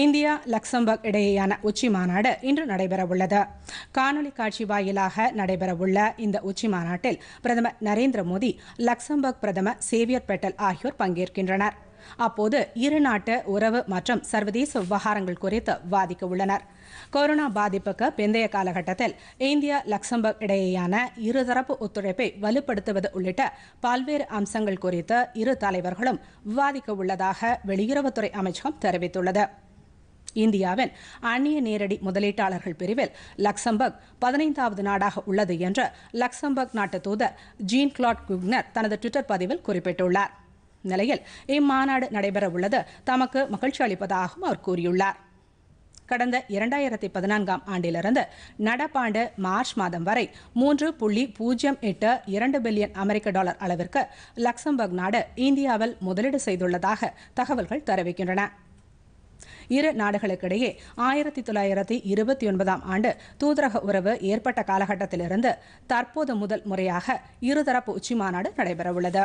India Luxembourg இடையேயான உச்சி மாநாடு இன்று நடைபெறவுள்ளது காணொலி காட்சி வாயிலாக நடைபெறவுள்ள இந்த உச்சி மாநாட்டில் பிரதமர் நரேந்திர மோடி லக்சம்பர்க் பிரதமர் சேவியர் பெட்டல் ஆகியோர் பங்கேற்கின்றனர் அப்போது இரு நாட்டு உறவு மற்றும் சர்வதேச விவகாரங்கள் குறித்து வாதிக்க உள்ளனர் கொரோனா பாதிப்புக்கு பிந்தைய காலகட்டத்தில் இந்தியா லக்சம்பர்க் இடையேயான இருதரப்பு ஒத்துழைப்பை வலுப்படுத்துவது உள்ளிட்ட பல்வேறு அம்சங்கள் குறித்து இரு தலைவர்களும் விவாதிக்க உள்ளதாக வெளியுறவுத்துறை அமைச்சகம் தெரிவித்துள்ளது இந்தியாவின் அந்நிய நேரடி முதலீட்டாளர்கள் பிரிவில் லக்சம்பர்க் பதினைந்தாவது நாடாக உள்ளது என்று லக்சம்பர்க் நாட்டு தூதர் ஜீன் கிளாட் குக்னர் தனது டுவிட்டர் பதிவில் குறிப்பிட்டுள்ளார் நிலையில் இம்மாநாடு நடைபெறவுள்ளது தமக்கு மகிழ்ச்சி அளிப்பதாகவும் அவர் கூறியுள்ளார் கடந்த இரண்டாயிரத்தி பதினான்காம் ஆண்டிலிருந்து நடப்பாண்டு மார்ச் மாதம் வரை மூன்று புள்ளி பூஜ்ஜியம் எட்டு இரண்டு பில்லியன் அமெரிக்க டாலர் அளவிற்கு லக்சம்பர்க் நாடு இந்தியாவில் முதலீடு செய்துள்ளதாக தகவல்கள் தெரிவிக்கின்றன இரு நாடுகளுக்கிடையே ஆயிரத்தி தொள்ளாயிரத்தி இருபத்தி ஒன்பதாம் ஆண்டு தூதரக உறவு ஏற்பட்ட காலகட்டத்திலிருந்து தற்போது முதல் முறையாக இருதரப்பு உச்சிமாநாடு நடைபெறவுள்ளது